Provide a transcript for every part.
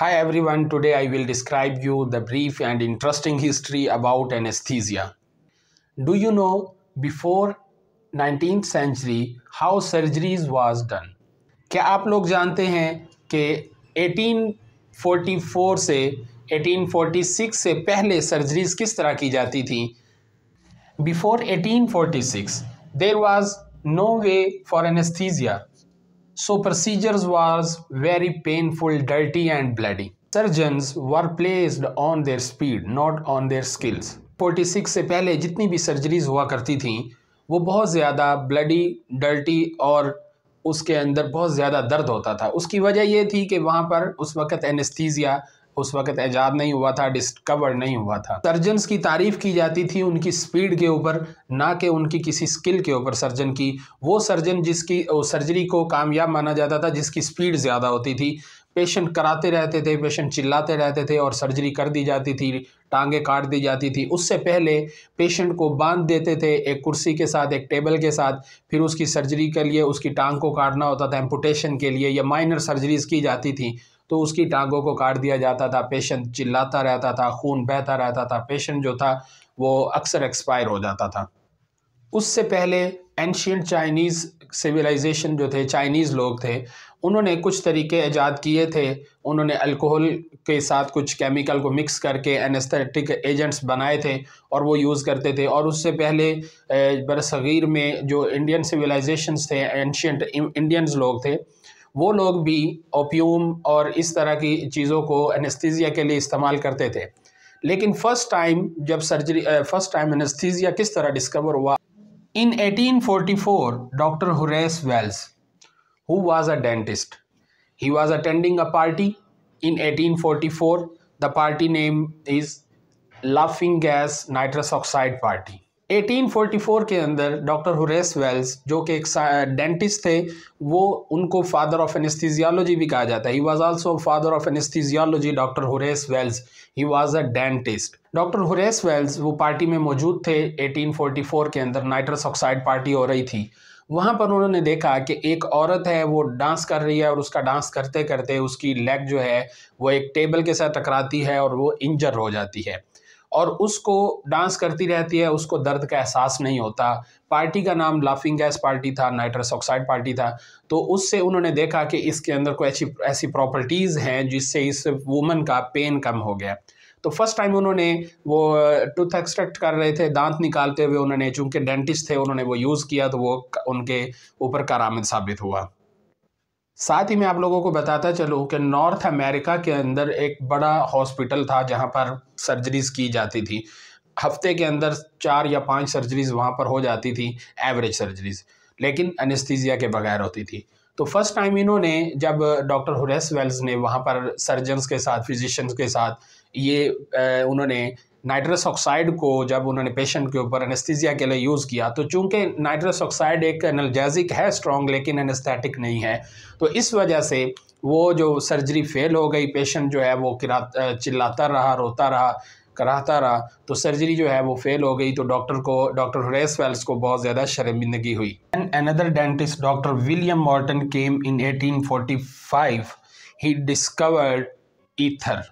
Hi everyone, today I will describe you the brief and interesting history about anesthesia. Do you know before 19th century how surgeries was done? क्या आप लोग जानते हैं कि 1844 से 1846 से पहले सर्जरीज किस तरह की जाती थी before 1846 there was no way for anaesthesia so procedures was very painful, dirty and bloody. Surgeons were placed on their speed, not on their skills. 46 से पहले जितनी भी सर्जरीज हुआ करती थी वो बहुत ज़्यादा ब्लडी डर्टी और उसके अंदर बहुत ज़्यादा दर्द होता था उसकी वजह ये थी कि वहाँ पर उस वक़्त एनेस्थीसिया उस वक्त ऐजाद नहीं हुआ था डिस्कवर नहीं हुआ था सर्जन की तारीफ़ की जाती थी उनकी स्पीड के ऊपर ना कि उनकी किसी स्किल के ऊपर सर्जन की वो सर्जन जिसकी सर्जरी को कामयाब माना जाता था जिसकी स्पीड ज़्यादा होती थी पेशेंट कराते रहते थे पेशेंट चिल्लाते रहते थे और सर्जरी कर दी जाती थी टांगे काट दी जाती थी उससे पहले पेशेंट को बांध देते थे एक कुर्सी के साथ एक टेबल के साथ फिर उसकी सर्जरी के लिए उसकी टांग को काटना होता था एम्पुटेशन के लिए या माइनर सर्जरीज की जाती थी तो उसकी टांगों को काट दिया जाता था पेशेंट चिल्लाता रहता था खून बहता रहता था पेशेंट जो था वो अक्सर एक्सपायर हो जाता था उससे पहले एंशियट चाइनीज़ सिविलाइजेशन जो थे चाइनीज़ लोग थे उन्होंने कुछ तरीके ईजाद किए थे उन्होंने अल्कोहल के साथ कुछ केमिकल को मिक्स करके एनेस्थेटिक एजेंट्स बनाए थे और वो यूज़ करते थे और उससे पहले बरसग़ीर में जो इंडियन सिविलाइजेशंस थे एंशियट इंडियंस लोग थे वो लोग भी ओपियम और इस तरह की चीज़ों को एनस्थीजिया के लिए इस्तेमाल करते थे लेकिन फ़र्स्ट टाइम जब सर्जरी फ़र्स्ट टाइम एनस्थीजिया किस तरह डिस्कवर हुआ in 1844 doctor Horace Wells who was a dentist he was attending a party in 1844 the party name is laughing gas nitrous oxide party 1844 के अंदर डॉक्टर हुरेस वेल्स जो कि एक dentist थे वो उनको फादर ऑफ एनेस्थीजियालॉजी भी कहा जाता है he was also father of anaesthesiology doctor Horace Wells he was a dentist doctor Horace Wells वो पार्टी में मौजूद थे 1844 के अंदर नाइट्रस ऑक्साइड पार्टी हो रही थी वहाँ पर उन्होंने देखा कि एक औरत है वो डांस कर रही है और उसका डांस करते करते उसकी लेग जो है वो एक टेबल के साथ टकराती है और वो इंजर हो जाती है और उसको डांस करती रहती है उसको दर्द का एहसास नहीं होता पार्टी का नाम लाफिंग गैस पार्टी था नाइट्रस ऑक्साइड पार्टी था तो उससे उन्होंने देखा कि इसके अंदर कोई ऐसी ऐसी प्रॉपर्टीज़ हैं जिससे इस वुमन का पेन कम हो गया तो फर्स्ट टाइम उन्होंने वो टूथ uh, एक्सट्रैक्ट कर रहे थे दांत निकालते हुए उन्होंने चूंकि डेंटिस्ट थे उन्होंने वो यूज़ किया तो वो उनके ऊपर कारामद साबित हुआ साथ ही मैं आप लोगों को बताता चलूँ कि नॉर्थ अमेरिका के अंदर एक बड़ा हॉस्पिटल था जहाँ पर सर्जरीज की जाती थी हफ्ते के अंदर चार या पांच सर्जरीज वहाँ पर हो जाती थी एवरेज सर्जरीज लेकिन अनस्थीजिया के बगैर होती थी तो फर्स्ट टाइम इन्होंने जब डॉक्टर हुरेस वेल्स ने वहाँ पर सर्जन्स के साथ फिजिशंस के साथ ये उन्होंने नाइट्रस ऑक्साइड को जब उन्होंने पेशेंट के ऊपर एनेस्थीजिया के लिए यूज़ किया तो चूंकि नाइट्रस ऑक्साइड एक एनर्जैजिक है स्ट्रॉन्ग लेकिन एनेस्थेटिक नहीं है तो इस वजह से वो जो सर्जरी फेल हो गई पेशेंट जो है वो किरा चिल्लाता रहा रोता रहा कराता रहा तो सर्जरी जो है वो फेल हो गई तो डॉक्टर को डॉक्टर रेस वेल्स को बहुत ज़्यादा शर्मिंदगी हुई an another dentist doctor William Morton came in five he discovered ether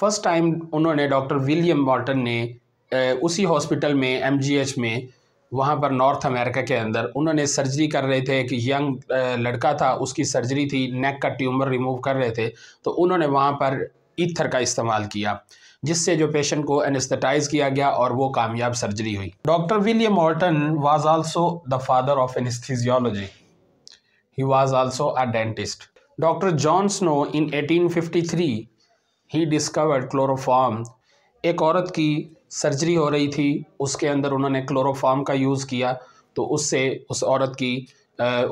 first time उन्होंने डॉक्टर विलियम मॉर्टन ने उसी हॉस्पिटल में एम में वहाँ पर नॉर्थ अमेरिका के अंदर उन्होंने सर्जरी कर रहे थे एक यंग लड़का था उसकी सर्जरी थी नेक का ट्यूमर रिमूव कर रहे थे तो उन्होंने वहाँ पर ईथर का इस्तेमाल किया जिससे जो पेशेंट को एनेस्थेटाइज किया गया और वो कामयाब सर्जरी हुई doctor William Morton was also the father of anaesthesiology he was also a dentist doctor John Snow in 1853 he discovered chloroform एक औरत की सर्जरी हो रही थी उसके अंदर उन्होंने क्लोरोफार्म का यूज़ किया तो उससे उस औरत की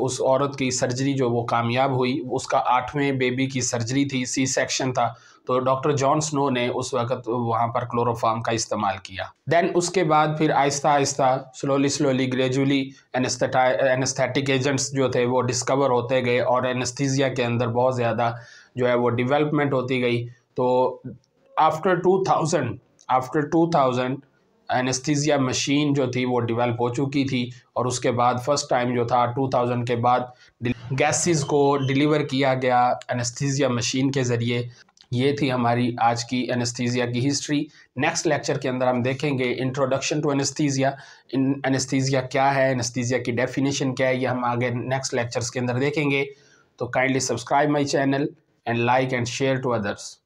उस औरत की सर्जरी जो वो कामयाब हुई उसका आठवें बेबी की सर्जरी थी सी सेक्शन था तो डॉक्टर जॉन स्नो ने उस वक्त वहाँ पर क्लोरोफार्म का इस्तेमाल किया देन उसके बाद फिर आहिस्ता आहिस्ता slowly slowly gradually anaesthetic agents जो थे वो डिस्कवर होते गए और एनेस्थीसिया के अंदर बहुत ज़्यादा जो है वो डिवेलपमेंट होती गई तो आफ्टर 2000 आफ्टर 2000 एनेस्थीजिया मशीन जो थी वो डेवलप हो चुकी थी और उसके बाद फर्स्ट टाइम जो था 2000 के बाद गैसेस को डिलीवर किया गया एनस्थीजिया मशीन के ज़रिए ये थी हमारी आज की एनस्थीजिया की हिस्ट्री नेक्स्ट लेक्चर के अंदर हम देखेंगे इंट्रोडक्शन टू इन एनस्थीजिया क्या है एनस्थीजिया की डेफिनेशन क्या है ये हम आगे नेक्स्ट लेक्चर्स के अंदर देखेंगे तो kindly subscribe my channel and like and share to others